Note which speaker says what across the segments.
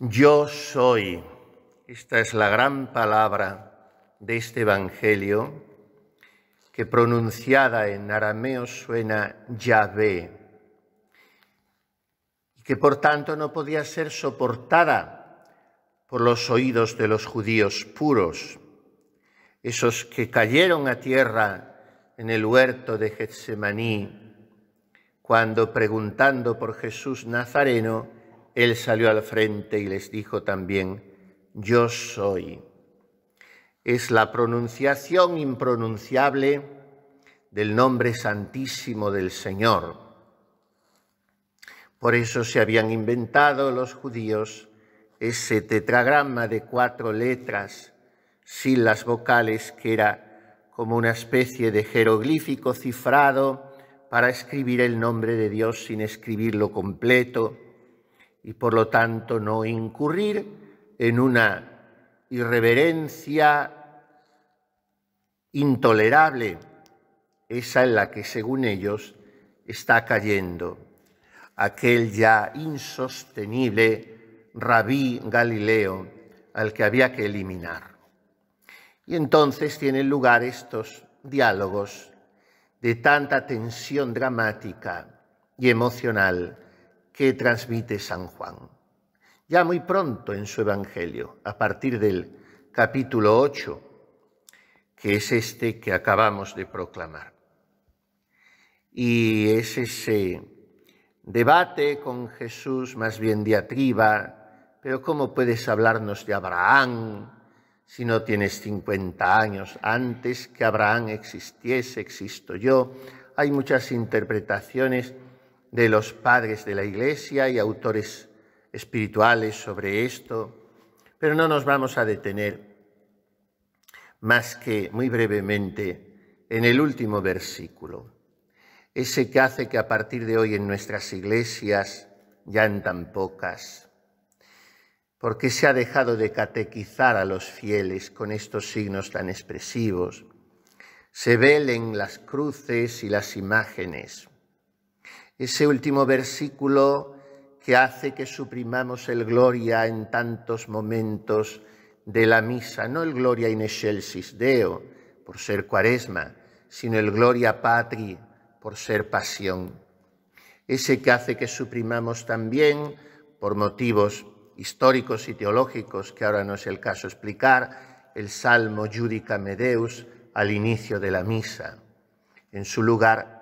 Speaker 1: Yo soy. Esta es la gran palabra de este Evangelio que pronunciada en arameo suena Yahvé y que por tanto no podía ser soportada por los oídos de los judíos puros, esos que cayeron a tierra en el huerto de Getsemaní, cuando preguntando por Jesús Nazareno, él salió al frente y les dijo también, yo soy. Es la pronunciación impronunciable del nombre santísimo del Señor. Por eso se habían inventado los judíos ese tetragrama de cuatro letras sin las vocales que era como una especie de jeroglífico cifrado para escribir el nombre de Dios sin escribirlo completo y por lo tanto no incurrir en una irreverencia intolerable, esa en la que según ellos está cayendo aquel ya insostenible rabí Galileo al que había que eliminar. Y entonces tienen lugar estos diálogos de tanta tensión dramática y emocional que transmite San Juan. Ya muy pronto en su Evangelio, a partir del capítulo 8, que es este que acabamos de proclamar. Y es ese debate con Jesús, más bien diatriba, pero ¿cómo puedes hablarnos de Abraham si no tienes 50 años? Antes que Abraham existiese, existo yo. Hay muchas interpretaciones de los padres de la Iglesia y autores espirituales sobre esto, pero no nos vamos a detener más que muy brevemente en el último versículo, ese que hace que a partir de hoy en nuestras iglesias ya en tan pocas, porque se ha dejado de catequizar a los fieles con estos signos tan expresivos, se velen las cruces y las imágenes ese último versículo que hace que suprimamos el gloria en tantos momentos de la misa, no el gloria in excelsis Deo, por ser cuaresma, sino el gloria patri, por ser pasión. Ese que hace que suprimamos también, por motivos históricos y teológicos, que ahora no es el caso explicar, el salmo Judica Medeus al inicio de la misa. En su lugar,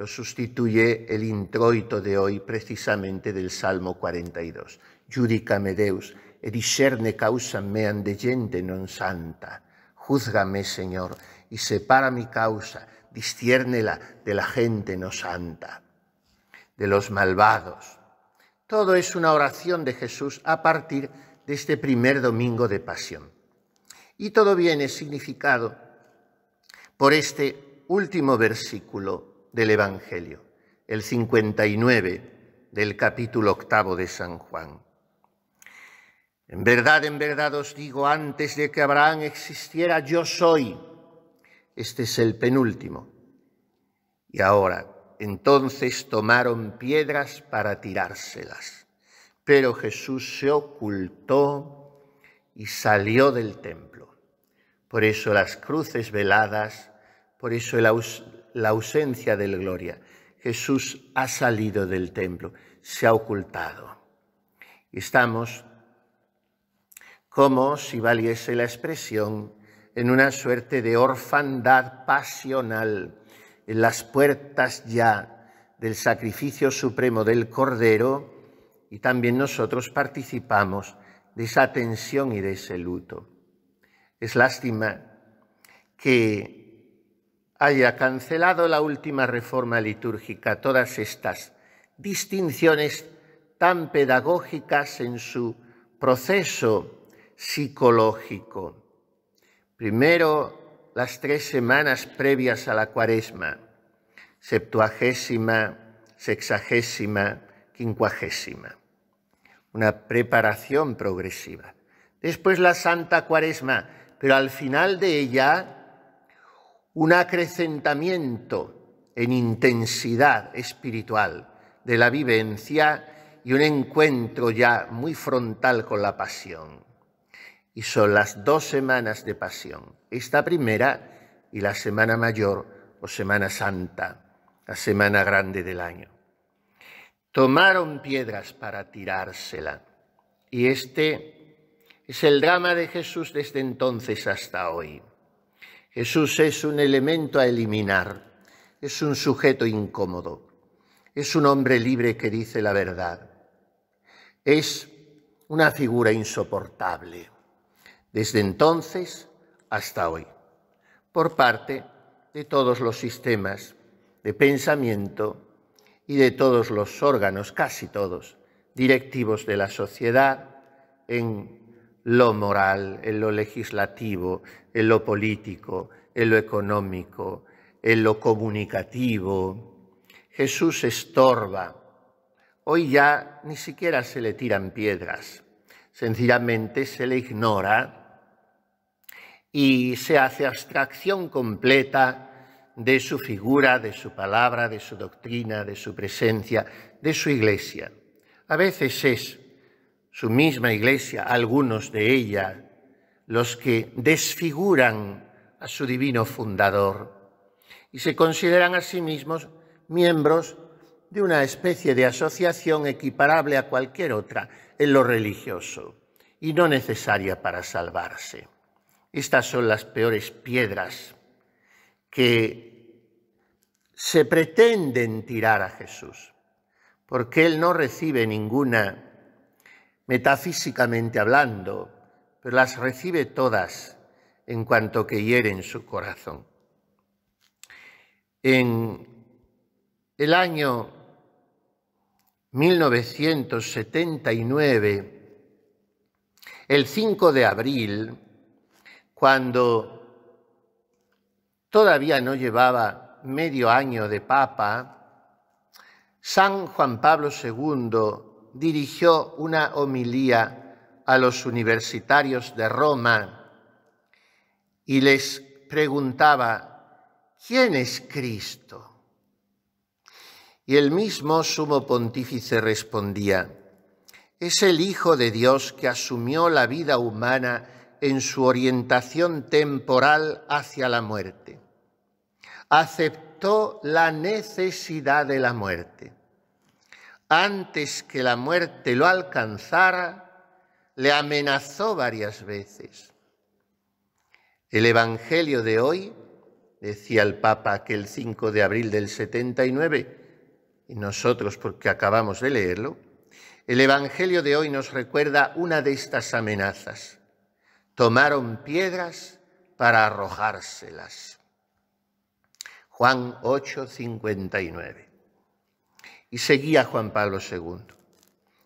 Speaker 1: lo sustituye el introito de hoy precisamente del Salmo 42. Judicame Deus, e discerne causa me de gente non santa. Júzgame, Señor, y separa mi causa, disciérnela de la gente no santa, de los malvados. Todo es una oración de Jesús a partir de este primer domingo de pasión. Y todo viene significado por este último versículo del Evangelio, el 59 del capítulo octavo de San Juan. En verdad, en verdad os digo, antes de que Abraham existiera, yo soy. Este es el penúltimo. Y ahora, entonces tomaron piedras para tirárselas. Pero Jesús se ocultó y salió del templo. Por eso las cruces veladas, por eso el, la ausencia de la gloria. Jesús ha salido del templo, se ha ocultado. Estamos, como si valiese la expresión, en una suerte de orfandad pasional, en las puertas ya del sacrificio supremo del Cordero, y también nosotros participamos de esa tensión y de ese luto. Es lástima que haya cancelado la última reforma litúrgica todas estas distinciones tan pedagógicas en su proceso psicológico. Primero, las tres semanas previas a la cuaresma, septuagésima, sexagésima, quincuagésima, una preparación progresiva. Después la Santa Cuaresma, pero al final de ella un acrecentamiento en intensidad espiritual de la vivencia y un encuentro ya muy frontal con la pasión. Y son las dos semanas de pasión, esta primera y la semana mayor o semana santa, la semana grande del año. Tomaron piedras para tirársela. Y este es el drama de Jesús desde entonces hasta hoy. Jesús es un elemento a eliminar, es un sujeto incómodo, es un hombre libre que dice la verdad, es una figura insoportable, desde entonces hasta hoy, por parte de todos los sistemas de pensamiento y de todos los órganos, casi todos, directivos de la sociedad en lo moral, en lo legislativo, en lo político, en lo económico, en lo comunicativo. Jesús estorba. Hoy ya ni siquiera se le tiran piedras, sencillamente se le ignora y se hace abstracción completa de su figura, de su palabra, de su doctrina, de su presencia, de su iglesia. A veces es su misma iglesia, algunos de ella, los que desfiguran a su divino fundador y se consideran a sí mismos miembros de una especie de asociación equiparable a cualquier otra en lo religioso y no necesaria para salvarse. Estas son las peores piedras que se pretenden tirar a Jesús, porque Él no recibe ninguna metafísicamente hablando, pero las recibe todas en cuanto que hieren su corazón. En el año 1979, el 5 de abril, cuando todavía no llevaba medio año de papa, San Juan Pablo II dirigió una homilía a los universitarios de Roma y les preguntaba, ¿quién es Cristo? Y el mismo sumo pontífice respondía, es el Hijo de Dios que asumió la vida humana en su orientación temporal hacia la muerte. Aceptó la necesidad de la muerte antes que la muerte lo alcanzara, le amenazó varias veces. El Evangelio de hoy, decía el Papa aquel 5 de abril del 79, y nosotros porque acabamos de leerlo, el Evangelio de hoy nos recuerda una de estas amenazas. Tomaron piedras para arrojárselas. Juan 8, 59 y seguía Juan Pablo II.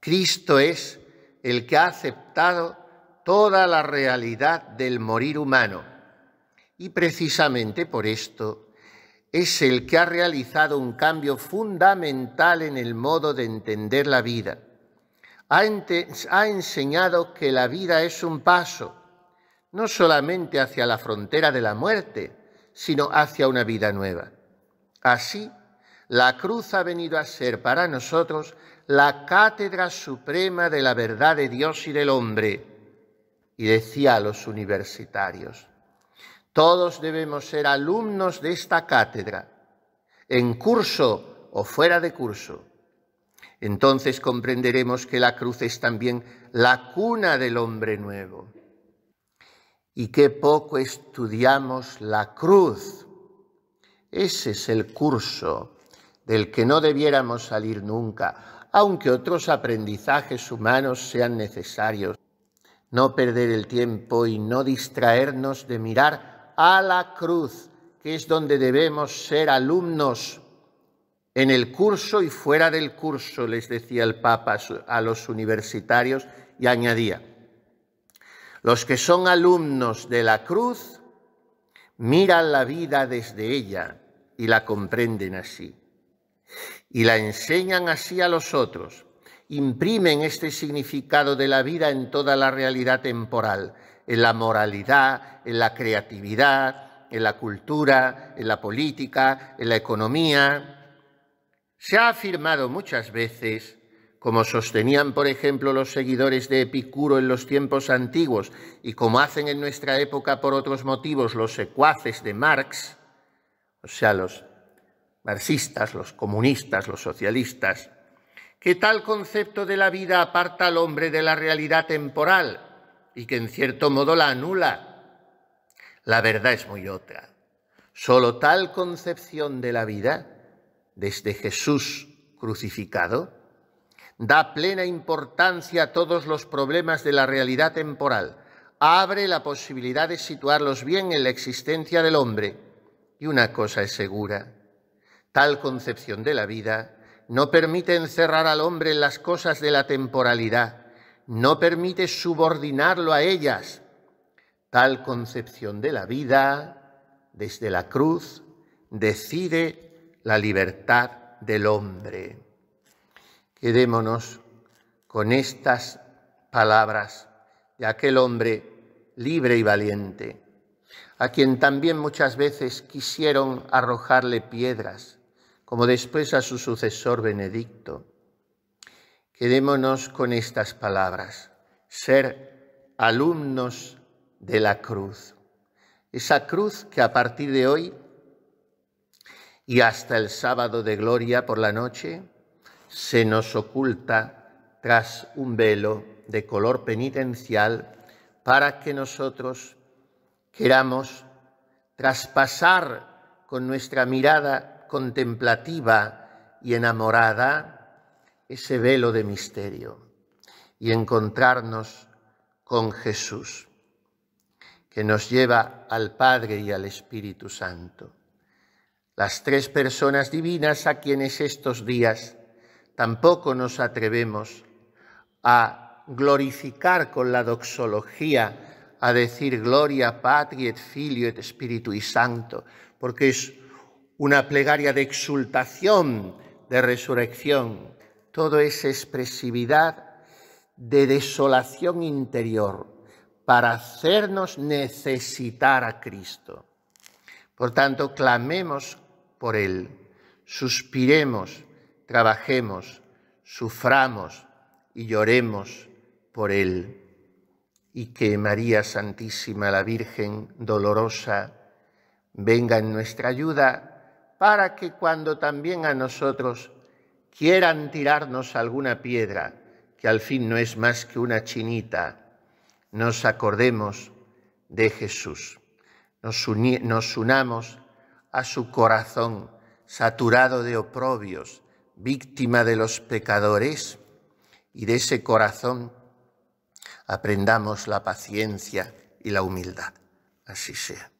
Speaker 1: Cristo es el que ha aceptado toda la realidad del morir humano y precisamente por esto es el que ha realizado un cambio fundamental en el modo de entender la vida. Ha, ha enseñado que la vida es un paso, no solamente hacia la frontera de la muerte, sino hacia una vida nueva. Así, la cruz ha venido a ser para nosotros la cátedra suprema de la verdad de Dios y del hombre. Y decía a los universitarios, todos debemos ser alumnos de esta cátedra, en curso o fuera de curso. Entonces comprenderemos que la cruz es también la cuna del hombre nuevo. Y qué poco estudiamos la cruz. Ese es el curso del que no debiéramos salir nunca, aunque otros aprendizajes humanos sean necesarios. No perder el tiempo y no distraernos de mirar a la cruz, que es donde debemos ser alumnos en el curso y fuera del curso, les decía el Papa a los universitarios y añadía, los que son alumnos de la cruz miran la vida desde ella y la comprenden así y la enseñan así a los otros. Imprimen este significado de la vida en toda la realidad temporal, en la moralidad, en la creatividad, en la cultura, en la política, en la economía. Se ha afirmado muchas veces como sostenían, por ejemplo, los seguidores de Epicuro en los tiempos antiguos y como hacen en nuestra época por otros motivos los secuaces de Marx, o sea, los marxistas, los comunistas, los socialistas, que tal concepto de la vida aparta al hombre de la realidad temporal y que en cierto modo la anula. La verdad es muy otra. Solo tal concepción de la vida, desde Jesús crucificado, da plena importancia a todos los problemas de la realidad temporal, abre la posibilidad de situarlos bien en la existencia del hombre. Y una cosa es segura, Tal concepción de la vida no permite encerrar al hombre en las cosas de la temporalidad, no permite subordinarlo a ellas. Tal concepción de la vida, desde la cruz, decide la libertad del hombre. Quedémonos con estas palabras de aquel hombre libre y valiente, a quien también muchas veces quisieron arrojarle piedras como después a su sucesor Benedicto. Quedémonos con estas palabras, ser alumnos de la cruz, esa cruz que a partir de hoy y hasta el sábado de gloria por la noche se nos oculta tras un velo de color penitencial para que nosotros queramos traspasar con nuestra mirada contemplativa y enamorada ese velo de misterio y encontrarnos con Jesús, que nos lleva al Padre y al Espíritu Santo, las tres personas divinas a quienes estos días tampoco nos atrevemos a glorificar con la doxología, a decir gloria patri et filio et y santo, porque es una plegaria de exultación, de resurrección. Todo es expresividad de desolación interior para hacernos necesitar a Cristo. Por tanto, clamemos por Él, suspiremos, trabajemos, suframos y lloremos por Él. Y que María Santísima, la Virgen dolorosa, venga en nuestra ayuda para que cuando también a nosotros quieran tirarnos alguna piedra, que al fin no es más que una chinita, nos acordemos de Jesús, nos, unamos a su corazón saturado de oprobios, víctima de los pecadores, y de ese corazón aprendamos la paciencia y la humildad. Así sea.